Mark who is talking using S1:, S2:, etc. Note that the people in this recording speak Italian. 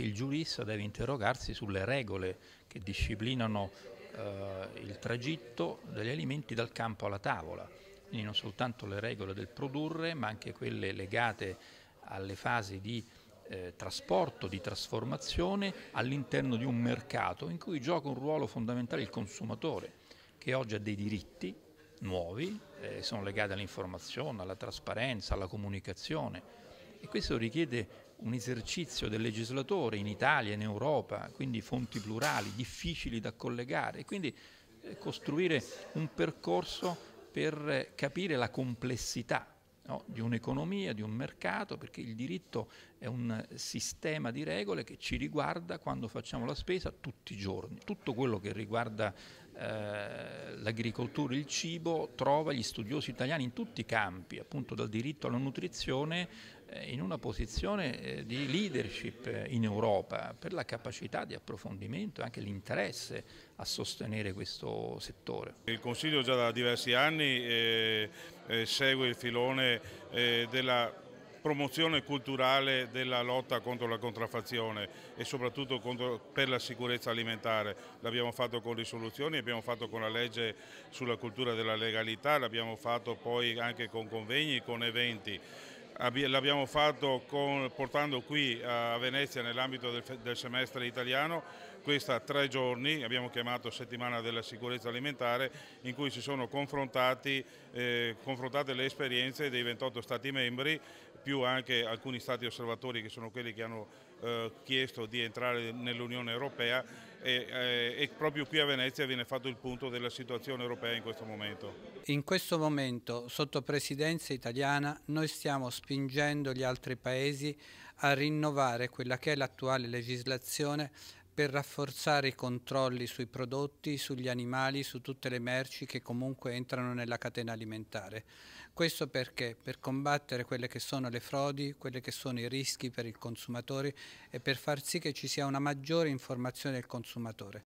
S1: il giurista deve interrogarsi sulle regole che disciplinano eh,
S2: il tragitto degli alimenti dal campo alla tavola, quindi non soltanto le regole del produrre, ma anche quelle legate alle fasi di eh, trasporto, di trasformazione all'interno di un mercato in cui gioca un ruolo fondamentale il consumatore, che oggi ha dei diritti nuovi, eh, sono legati all'informazione, alla trasparenza, alla comunicazione e questo richiede un esercizio del legislatore in Italia, in Europa, quindi fonti plurali, difficili da collegare, quindi eh, costruire un percorso per eh, capire la complessità no, di un'economia, di un mercato, perché il diritto è un sistema di regole che ci riguarda quando facciamo la spesa tutti i giorni. Tutto quello che riguarda eh, l'agricoltura, il cibo, trova gli studiosi italiani in tutti i campi, appunto dal diritto alla nutrizione eh, in una posizione eh, di leadership eh, in Europa per la capacità di approfondimento e anche l'interesse a sostenere questo settore.
S3: Il Consiglio già da diversi anni segue il filone della promozione culturale della lotta contro la contraffazione e soprattutto contro, per la sicurezza alimentare. L'abbiamo fatto con risoluzioni, abbiamo fatto con la legge sulla cultura della legalità, l'abbiamo fatto poi anche con convegni, con eventi l'abbiamo fatto con, portando qui a Venezia nell'ambito del, del, semestre italiano questa tre giorni, abbiamo chiamato settimana della sicurezza alimentare in cui si sono eh, confrontate le esperienze dei 28 stati membri più anche alcuni stati osservatori che sono quelli che hanno eh, chiesto di entrare nell'Unione Europea e, eh, e, proprio qui a Venezia viene fatto il punto della situazione europea in questo momento.
S1: In questo momento, sotto presidenza italiana, noi stiamo spingendo gli altri paesi a rinnovare quella che è l'attuale legislazione per rafforzare i controlli sui prodotti, sugli animali, su tutte le merci che comunque entrano nella catena alimentare. Questo perché? Per combattere quelle che sono le frodi, quelli che sono i rischi per il consumatore e per far sì che ci sia una maggiore informazione del consumatore.